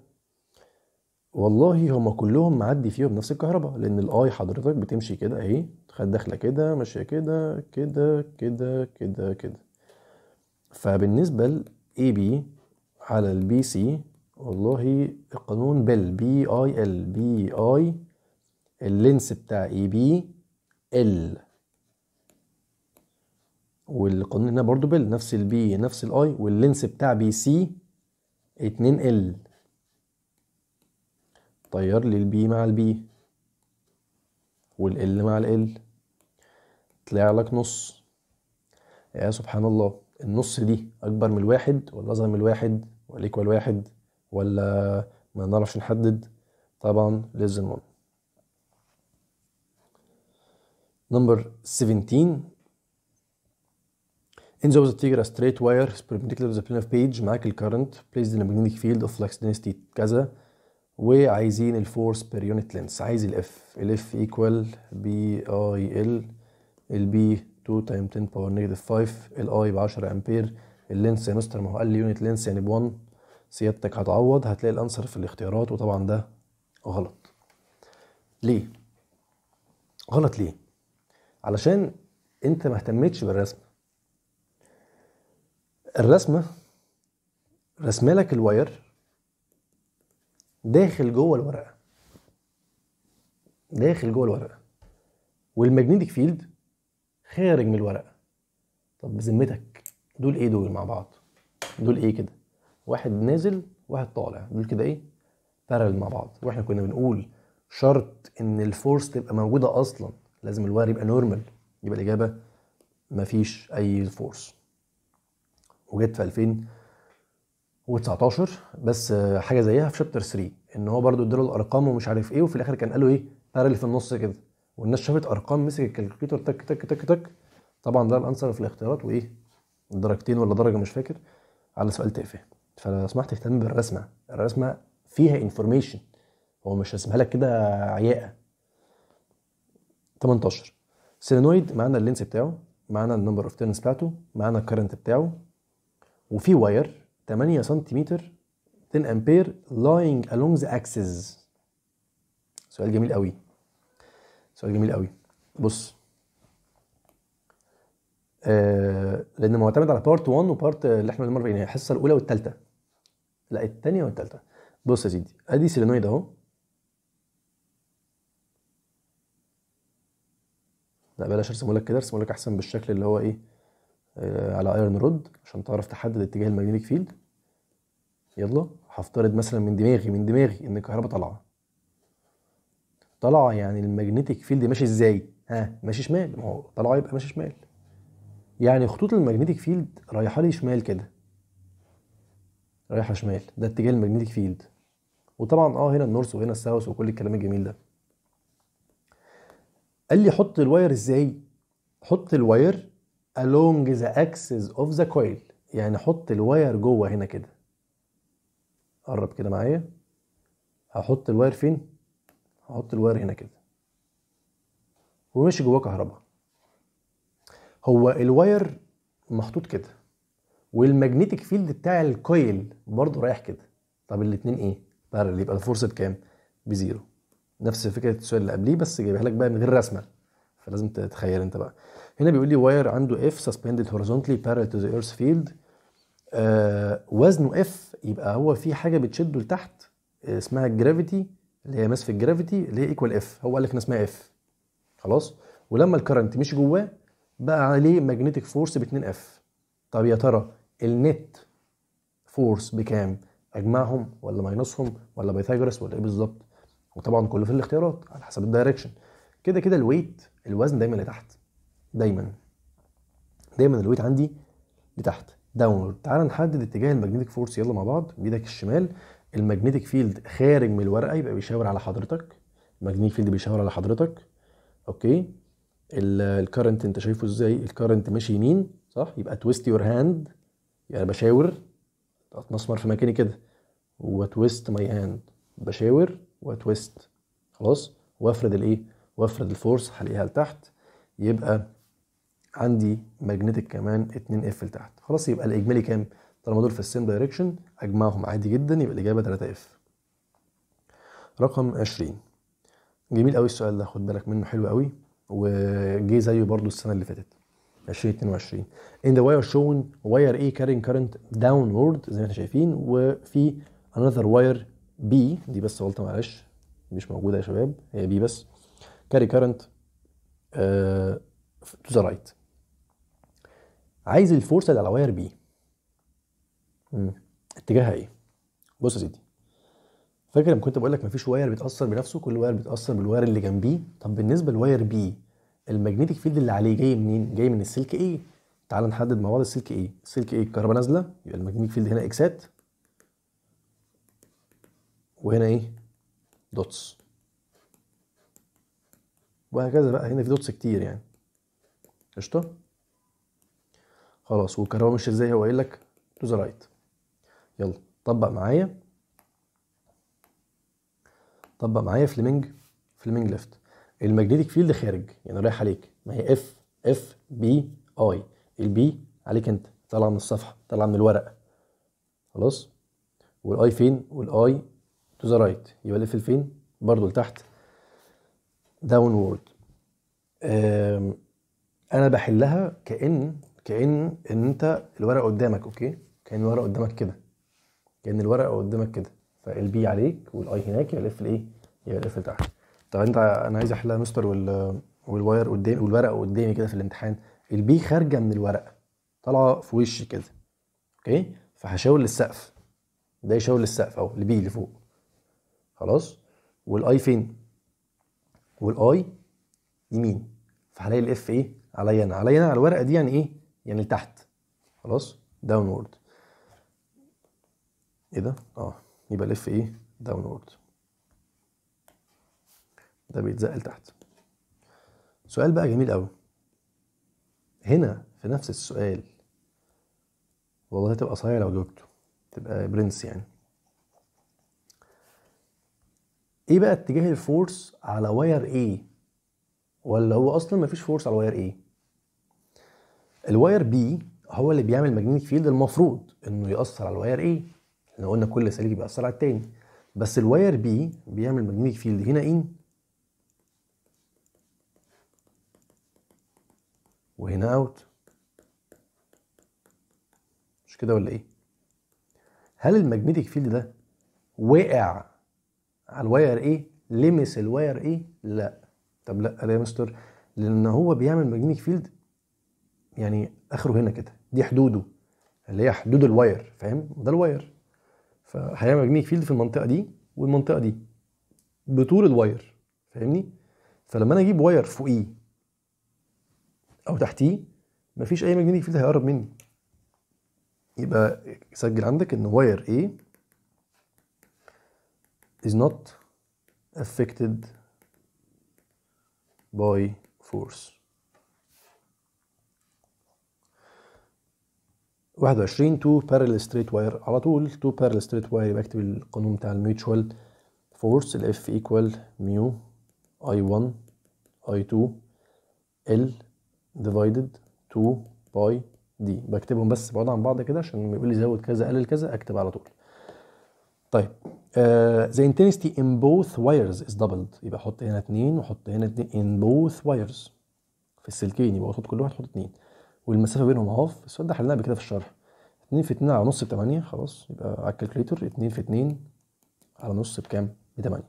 والله هما كلهم معدي فيهم نفس الكهرباء لان الاي حضرتك بتمشي كده اهي خد داخله كده ماشيه كده كده كده كده كده فبالنسبه اي بي على البي سي والله القانون بل بي اي ال بي اي اللينس بتاع اي بي ال والقانون هنا برضو بل نفس البي نفس الاي واللينس بتاع بي سي اتنين ال طير لي البي مع البي والال مع ال طلع لك نص يا سبحان الله النص دي اكبر من الواحد ولا اصغر من الواحد ولا ايكوال واحد ولا ما نعرفش نحدد طبعا لازم نمبر 17 In those Tigra straight wire is perpendicular to the plane of page معاك الكرنت placed in a magnetic field of flux density كذا وعايزين الفورس بير يونت لينس عايز الاف الاف ايكوال بي اي ال البي 2 تايم 10 باور نيجاتيف 5 الاي ب 10 امبير اللينس يا مستر ما هو قال لي يونت لينس يعني ب 1 سيادتك هتعوض هتلاقي الانسر في الاختيارات وطبعا ده غلط ليه غلط ليه علشان انت ما اهتمتش بالرسم الرسمه رسمه لك الواير داخل جوه الورقه داخل جوه الورقه والماجنتيك فيلد خارج من الورقه طب بذمتك دول ايه دول مع بعض دول ايه كده واحد نازل واحد طالع دول كده ايه بارل مع بعض واحنا كنا بنقول شرط ان الفورس تبقى موجوده اصلا لازم الواير يبقى نورمال يبقى الاجابه مفيش اي فورس وجت في 2019 بس حاجه زيها في شابتر 3 ان هو برده اداله الارقام ومش عارف ايه وفي الاخر كان قال له ايه قال اللي في النص كده والناس شافت ارقام مسك الكالكوليتور تك تك تك تك طبعا ده الانسر في الاختيارات وايه درجتين ولا درجه مش فاكر على سؤال تافه فلو سمحت اهتم بالرسمه الرسمه فيها انفورميشن هو مش رسمها لك كده عياقه 18 سينويد معانا اللينس بتاعه معانا النمبر اوف تيرنز بتاعته معانا الكرنت بتاعه وفي واير 8 سنتيمتر 10 امبير لاينج الونج ذا اكسس سؤال جميل قوي سؤال جميل قوي بص آه لان معتمد على بارت 1 وبارت اللي احنا المره يعني الحصه الاولى والثالثه لا الثانيه والثالثه بص يا سيدي ادي سيلينويد اهو لا بلاش ارسمه لك كده ارسمه لك احسن بالشكل اللي هو ايه آه، على ايرون رود عشان تعرف تحدد اتجاه الماجنتيك فيلد يلا هفترض مثلا من دماغي من دماغي ان الكهرباء طالعه طالعه يعني الماجنتيك فيلد ماشي ازاي ها ماشي شمال ما هو طالعه يبقى ماشي شمال يعني خطوط الماجنتيك فيلد رايحه لي شمال كده رايحه شمال ده اتجاه الماجنتيك فيلد وطبعا اه هنا النورث وهنا الساوث وكل الكلام الجميل ده قال لي حط الواير ازاي حط الواير along the axis of the coil يعني حط الواير جوه هنا كده قرب كده معايا هحط الواير فين هحط الواير هنا كده ومشي جواه كهرباء هو الواير محطوط كده والماجنتيك فيلد بتاع الكويل برضه رايح كده طب الاثنين ايه بارل يبقى الفورس بكام بزيرو نفس فكره السؤال اللي قبليه بس جايبها لك بقى من غير رسمه فلازم تتخيل انت بقى هنا بيقول لي واير عنده اف سسبندد هورزونتلي بارل تو ذا ايرث فيلد وزنه اف يبقى هو في حاجه بتشده لتحت آه، اسمها الجرافيتي اللي هي ماس في الجرافيتي اللي هي ايكوال اف هو قال لك اسمها اف خلاص ولما الكرنت مشي جواه بقى عليه ماجنتيك فورس ب 2 اف طب يا ترى النت فورس بكام اجمعهم ولا ماينصهم ولا بيثاغورس ولا ايه بالظبط وطبعا كله في الاختيارات على حسب الدايركشن كده كده الويت الوزن دايما لتحت دايما دايما الويت عندي لتحت داونورد تعال نحدد اتجاه الماجنتيك فورس يلا مع بعض بايدك الشمال الماجنتيك فيلد خارج من الورقه يبقى بيشاور على حضرتك الماجنتيك فيلد بيشاور على حضرتك اوكي الكرنت انت شايفه ازاي الكرنت ماشي يمين صح يبقى تويست يور هاند يعني بشاور اتمسمر في مكاني كده وتويست ماي هاند بشاور وتويست خلاص وافرد الايه وافرد الفورس هلاقيها لتحت يبقى عندي ماجنتيك كمان 2 اف لتحت خلاص يبقى الاجمالي كام طالما دول في السيم دايركشن اجمعهم عادي جدا يبقى الاجابه 3 اف رقم 20 جميل قوي السؤال ده خد بالك منه حلو قوي وجه زيه برضو السنه اللي فاتت 2022 in the wire shown wire A carrying current downward زي ما احنا شايفين وفي another wire B دي بس غلطه معلش مش موجوده يا شباب هي B بس carry current uh, to the right عايز الفورس اللي على واير بي اتجاهها ايه بص يا سيدي فاكر لما كنت بقول لك مفيش واير بيتاثر بنفسه كل واير بيتاثر بالواير اللي جنبيه طب بالنسبه لواير بي الماجنتيك فيلد اللي عليه جاي منين جاي من السلك ايه تعال نحدد مع بعض السلك ايه السلك ايه الكهرباء نازله يبقى الماجنتيك فيلد هنا اكسات وهنا ايه دوتس وهكذا بقى هنا في دوتس كتير يعني قشطه خلاص والكهرباء مش ازاي هو قايل لك تو ذا رايت يلا طبق معايا طبق معايا فليمنج فليمنج ليفت الماجنتيك فيلد خارج يعني رايح عليك ما هي اف اف بي اي البي عليك انت طالعه من الصفحه طالعه من الورق خلاص والاي فين والاي تو ذا رايت يبقى الاف فين برضو لتحت داون وورد انا بحلها كان كأن إن أنت الورقة قدامك أوكي كأن الورقة قدامك كده كأن الورقة قدامك كده فالبي عليك والأي هناك يبقى الإف لإيه؟ يبقى الإف لتحت طب أنت أنا عايز أحلها مستر وال والواير قدامي والورقة قدامي كده في الامتحان البي خارجة من الورقة طالعة في وشي كده أوكي فهشاور للسقف ده يشاور للسقف أهو البي اللي فوق خلاص والأي فين؟ والأي يمين فهلاقي الاف ايه عليا انا عليا انا على الورقه دي يعني ايه يعني لتحت خلاص داونورد ايه ده اه يبقى لف ايه داونورد ده بيتزق لتحت سؤال بقى جميل قوي هنا في نفس السؤال والله تبقى صايع لو جاوبته تبقى برنس يعني ايه بقى اتجاه الفورس على واير ايه ولا هو اصلا مفيش فورس على واير ايه الواير بي هو اللي بيعمل ماجنتيك فيلد المفروض انه ياثر على الواير اي احنا قلنا كل سليك بيأثر على التاني بس الواير بي بيعمل ماجنتيك فيلد هنا ان إيه؟ وهنا اوت مش كده ولا ايه هل الماجنتيك فيلد ده وقع على الواير ايه لمس الواير ايه لا طب لا يا مستر لان هو بيعمل ماجنتيك فيلد يعني اخره هنا كده دي حدوده اللي هي حدود الواير فاهم ده الواير فهيعمل ماجنيك فيلد في المنطقه دي والمنطقه دي بطول الواير فاهمني فلما انا اجيب واير فوقيه او تحتيه مفيش اي ماجنيك فيلد هيقرب مني يبقى سجل عندك ان واير A is not affected by force 21 2 بارل ستريت واير على طول 2 بارل ستريت واير يبقى اكتب القانون بتاع الميوتشوال فورس ال F ايكوال ميو i 1 i 2 L divided 2 باي دي بكتبهم بس بعض عن بعض كده عشان يقول لي زود كذا قلل كذا اكتب على طول طيب uh, the intensity in both wires is doubled يبقى حط هنا 2 وحط هنا 2 in both wires في السلكين يبقى احط كل واحد حط 2 والمسافه بينهم اهو بس السؤال ده حلناها بكده في الشرح 2 في 2 على نص ب 8 خلاص يبقى على الكالكوليتر 2 في 2 على نص بكام؟ ب 8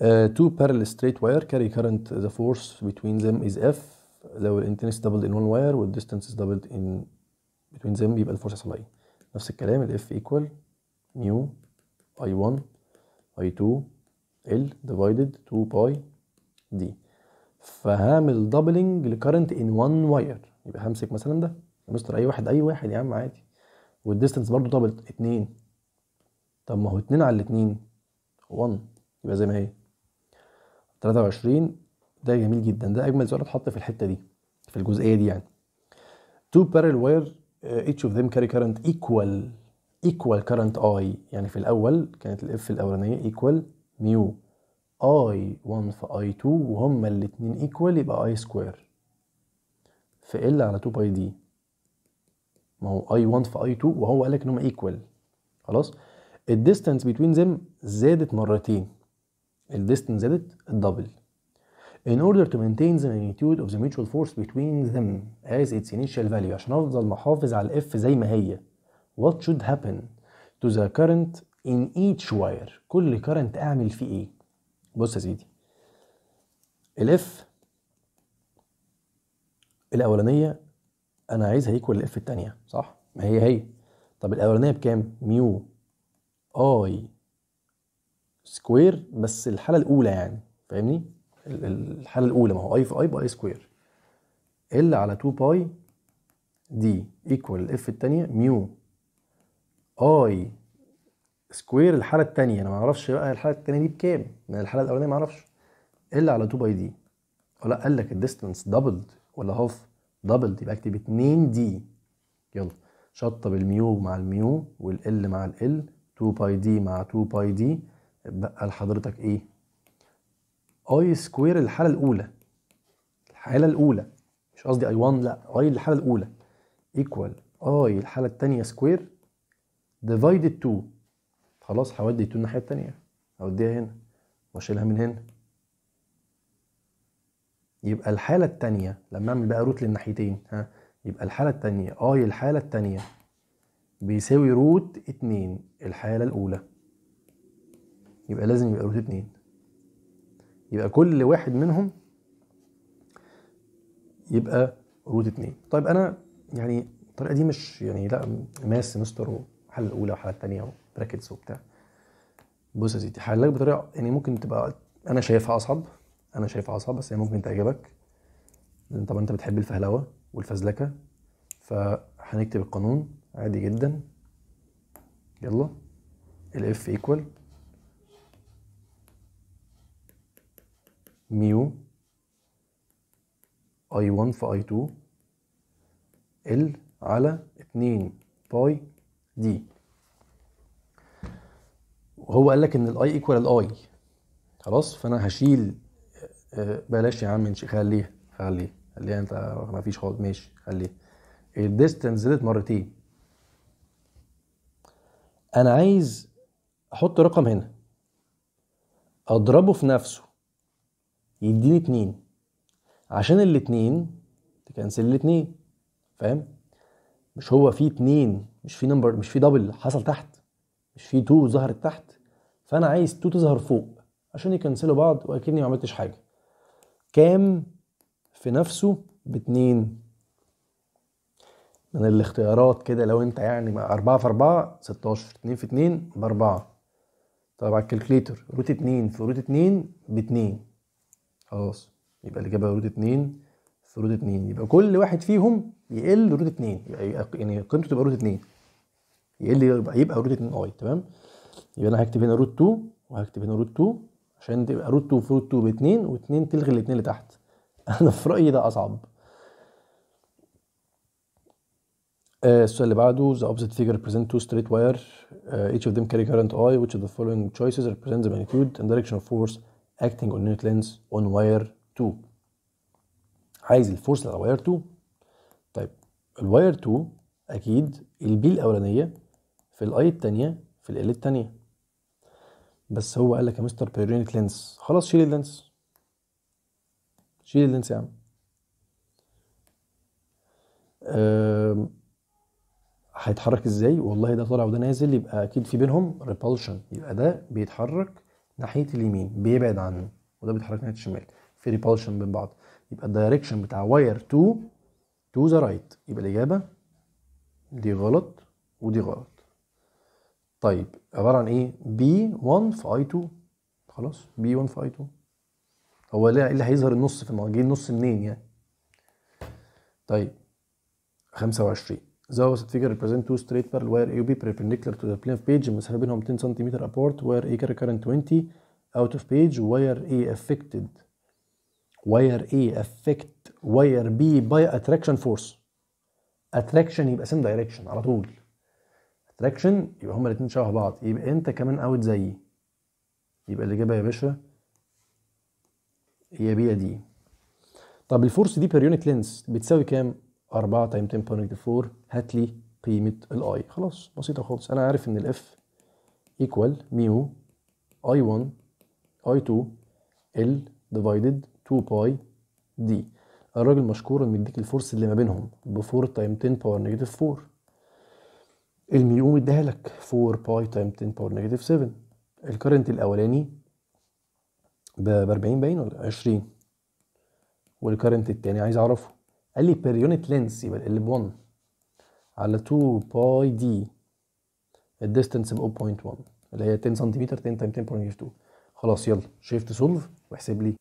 Uh, two parallel straight wire carry current the force between them is F لو intensity doubled in one wire distance is doubled in between them يبقى الفورس هيحصل ايه؟ نفس الكلام ال F equal mu I1 I2 L divided 2 باي D فهعمل دبلنج لكرنت ان وان واير يبقى همسك مثلا ده يا مستر اي واحد اي واحد يا عم عادي والديستنس برضه دبل اتنين طب ما هو اتنين على الاتنين وان يبقى زي ما هي تلاتة وعشرين ده جميل جدا ده اجمل سؤال اتحط في الحته دي في الجزئيه دي يعني تو بارل واير اتش each of them carry current equal equal current I يعني في الأول كانت الإف الأولانية equal ميو اي 1 في اي 2 وهما الاتنين ايكوال يبقى اي سكوير في ال على 2 باي دي ما هو اي 1 في اي 2 وهو قالك ان هما ايكوال خلاص الديستانس بتوين ذم زادت مرتين الديستانس زادت الدبل in order to maintain the magnitude of the mutual force between them as its initial value عشان افضل محافظ على الاف زي ما هي what should happen to the current in each wire كل current اعمل فيه ايه بص يا سيدي الاف الاولانيه انا عايزها يكوال الاف الثانيه صح ما هي هي طب الاولانيه بكام ميو اي سكوير بس الحاله الاولى يعني فاهمني الحاله الاولى ما هو اي في اي باي سكوير ال على 2 باي دي ايكوال الاف الثانيه ميو اي سكوير الحاله الثانيه انا ما اعرفش بقى الحاله الثانيه دي بكام لأن الحاله الاولانيه ما اعرفش الا على 2 باي دي ولا قال لك الديستنس دبلد ولا هاف دبلد يبقى اكتب 2 دي يلا شطب الميو مع الميو والال مع ال 2 باي دي مع 2 باي دي بقى لحضرتك ايه اي سكوير الحاله الاولى الحاله الاولى مش قصدي اي 1 لا اي الحاله الاولى ايكوال اي الحاله الثانيه سكوير ديفايدد 2 خلاص هودي تو الناحية التانية هوديها هنا واشيلها من هنا يبقى الحالة التانية لما اعمل بقى روت للناحيتين ها يبقى الحالة التانية اي آه، الحالة التانية بيساوي روت اتنين الحالة الأولى يبقى لازم يبقى روت اتنين يبقى كل واحد منهم يبقى روت اتنين طيب أنا يعني الطريقة دي مش يعني لا ماس مستر الحاله الأولى والحالة الثانيه براكتس وبتاع بص يا سيدي هحللك بطريقه يعني ممكن تبقى انا شايفها اصعب انا شايفها اصعب بس هي ممكن تعجبك لان طبعا انت بتحب الفهلوه والفزلكه فهنكتب القانون عادي جدا يلا الاف ايكوال ميو اي 1 في اي 2 ال على 2 باي دي هو قال لك ان الاي ايكوال الاي خلاص فانا هشيل آه، آه، بلاش يا عم خليها خليها خليها انت ما فيش خالص ماشي خليها الديستنس زادت مرتين انا عايز احط رقم هنا اضربه في نفسه يديني اتنين عشان الاتنين تكنسل الاتنين فاهم مش هو في اتنين مش في نمبر مش في دبل حصل تحت مش في تو ظهرت تحت فانا عايز تو تظهر فوق عشان يكنسلوا بعض واكني ما عملتش حاجه كام في نفسه باتنين من الاختيارات كده لو انت يعني 4 أربعة في أربعة ستاشر اتنين في اتنين بأربعة طب على الكالكليتر روت اتنين في روت اتنين باتنين خلاص يبقى الإجابة روت اتنين في روت اتنين يبقى كل واحد فيهم يقل روت اتنين يعني قيمته تبقى روت اتنين يقل يبقى يبقى روت اتنين اي أه، تمام يبقى انا هكتب هنا روت 2 وهكتب هنا روت 2 عشان تبقى روت 2 في روت 2 ب 2 و2 تلغي الاثنين اللي تحت انا في رايي ده اصعب آه السؤال اللي بعده the opposite figure represent two straight wire uh, each of them carry current I which of the following choices represents the magnitude and direction of force acting on unit length on wire 2 عايز الفورس على واير 2 طيب الواير 2 اكيد البي الاولانيه في الاي الثانيه في الآلة التانية بس هو قال لك يا مستر بيرينيك لينس خلاص شيل اللينس شيل اللينس يا عم هيتحرك ازاي والله ده طالع وده نازل يبقى اكيد في بينهم ريبولشن يبقى ده بيتحرك ناحيه اليمين بيبعد عنه وده بيتحرك ناحيه الشمال في ريبولشن بين بعض يبقى الدايركشن بتاع واير تو تو ذا رايت يبقى الاجابه دي غلط ودي غلط طيب عباره عن ايه بي 1 في اي 2 خلاص بي 1 في اي 2 هو ايه اللي هيظهر النص في جه النص منين يعني طيب 25 The opposite figure represents two straight parallel wire AUB perpendicular to the plane of page المسافة بينهم 10 سم apart wire A carry current 20 out of page wire A affected wire A affect wire B by attraction force attraction يبقى same direction على طول تراكشن يبقى هما الاتنين شبه بعض يبقى انت كمان اوت زيي يبقى الاجابه يا باشا هي بي دي طب الفورس دي بير يونت لينس بتساوي كام 4 تايم 10.4 هات لي قيمه الاي خلاص بسيطه خالص انا عارف ان الاف ايكوال ميو اي 1 اي 2 ال ديفايدد 2 باي دي الراجل مشكور ان مديك الفورس اللي ما بينهم ب 4 تايم 10 باور نيجاتيف 4 الميوم اداها لك 4 باي تايم 10 باور نيجاتيف 7 الكرنت الاولاني ب 40 باين ولا 20 والكرنت التاني عايز اعرفه قال لي بير يونت لينس يبقى ال 1 على 2 باي دي الديستنس ب 0.1 اللي هي 10 سنتيمتر 10 تايم 10 باور نيجاتيف 2 خلاص يلا شيفت سولف واحسب لي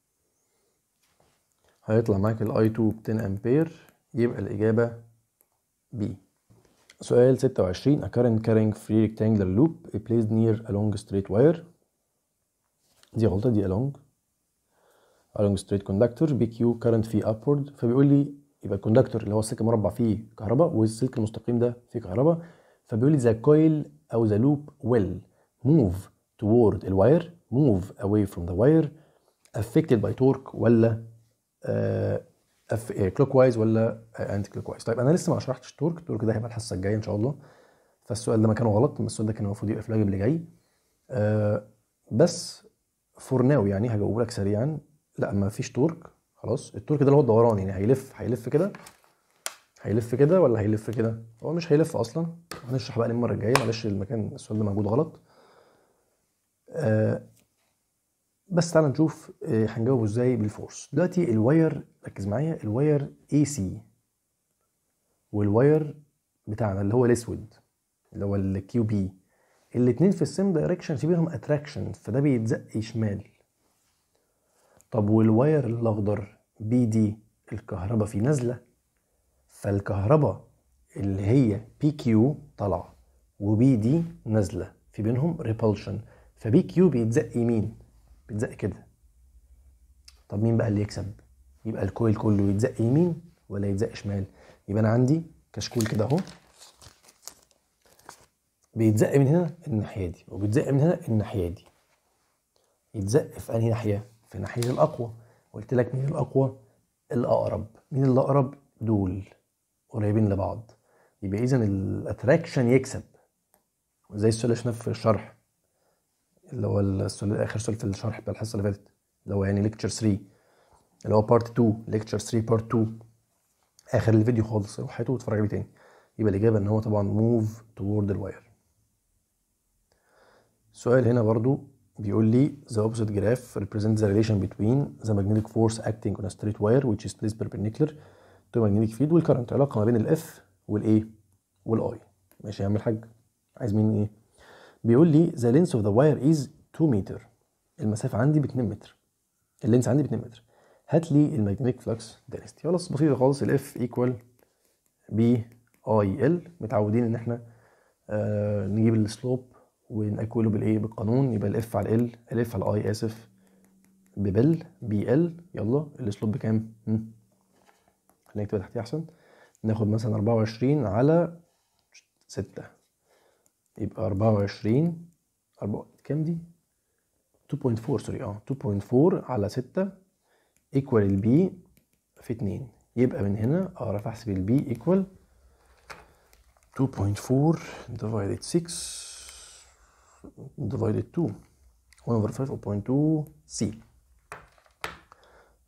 هيطلع معاك الاي 2 ب 10 امبير يبقى الاجابه بي سؤال 26 A current carrying free rectangular loop is placed near a long straight wire دي غلطة دي along along straight conductor BQ current فيه upward فبيقول لي يبقى الكوندكتور اللي هو السلك المربع فيه كهرباء والسلك المستقيم ده فيه كهرباء فبيقول لي the coil أو the loop will move toward wire move away from the wire affected by torque ولا آه اف كلوك وايز ولا انت كلوك وايز طيب انا لسه ما شرحتش التورك التورك ده هيبقى الحصه الجايه ان شاء الله فالسؤال ده مكانه غلط السؤال ده كان المفروض يبقى في اللي جاي أه بس فور ناو يعني هجاوب لك سريعا لا ما فيش تورك خلاص التورك ده اللي هو الدوران يعني هيلف هيلف كده هيلف كده ولا هيلف كده هو مش هيلف اصلا هنشرح بقى المره الجايه معلش المكان السؤال ده موجود غلط أه بس تعالى نشوف آه، هنجاوبه ازاي بالفورس دلوقتي الواير ركز معايا الواير اي سي والواير بتاعنا اللي هو الاسود اللي هو الكيو بي الاتنين في السيم دايركشن في بينهم اتراكشن فده بيتزق شمال طب والواير الاخضر بي دي الكهرباء فيه نازله فالكهرباء اللي هي بي كيو طالعه وبي دي نازله في بينهم ريبولشن فبي كيو بيتزق يمين بتزق كده طب مين بقى اللي يكسب يبقى الكويل كله يتزق يمين ولا يتزق شمال يبقى انا عندي كشكول كده اهو بيتزق من هنا الناحيه دي وبيتزق من هنا الناحيه دي يتزق في انهي ناحيه في ناحيه الاقوى قلت لك مين الاقوى الاقرب مين الاقرب دول قريبين لبعض يبقى اذا الاتراكشن يكسب وزي السؤال اللي في الشرح اللي هو اخر سؤال في الشرح بتاع الحصه اللي فاتت اللي هو يعني ليكتشر 3 اللي هو بارت 2 ليكتشر 3 بارت 2 اخر الفيديو خالص هاته واتفرج عليه تاني يبقى الاجابه ان هو طبعا موف توورد الواير سؤال هنا برضو بيقول لي the opposite graph represents the relation between the magnetic force acting on a straight wire which is placed perpendicular to magnetic field والكرنت علاقه ما بين الاف والايه والاي ماشي يا عم الحاج عايز مني ايه بيقول لي the length of the wire is 2 متر المسافه عندي ب 2 متر اللينس عندي ب 2 متر هات لي الماجنتيك فلكس دنسيتي خلاص بسيطه خالص الاف ايكوال بي اي ال متعودين ان احنا آه نجيب السلوب ونأكله بالايه بالقانون يبقى الاف على ال الاف على الاي اسف ببل بي ال يلا السلوب بكام؟ خلينا نكتبها احسن ناخد مثلا 24 على 6 يبقى 24 4 كام دي 2.4 سوري اه 2.4 على 6 ايكوال البي في 2 يبقى من هنا اعرف احسب البي ايكوال 2.4 divided 6 divided 2 1 over سي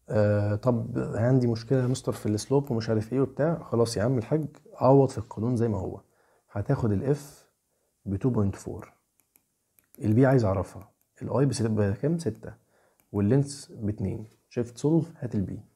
آه طب عندي مشكله يا مستر في السلوب ومش عارف ايه وبتاع خلاص يا عم الحاج عوض في القانون زي ما هو هتاخد الاف ب 2.4 البي عايز اعرفها الاي بكام 6 واللينس ب 2 شيفت سولف هات البي 2.4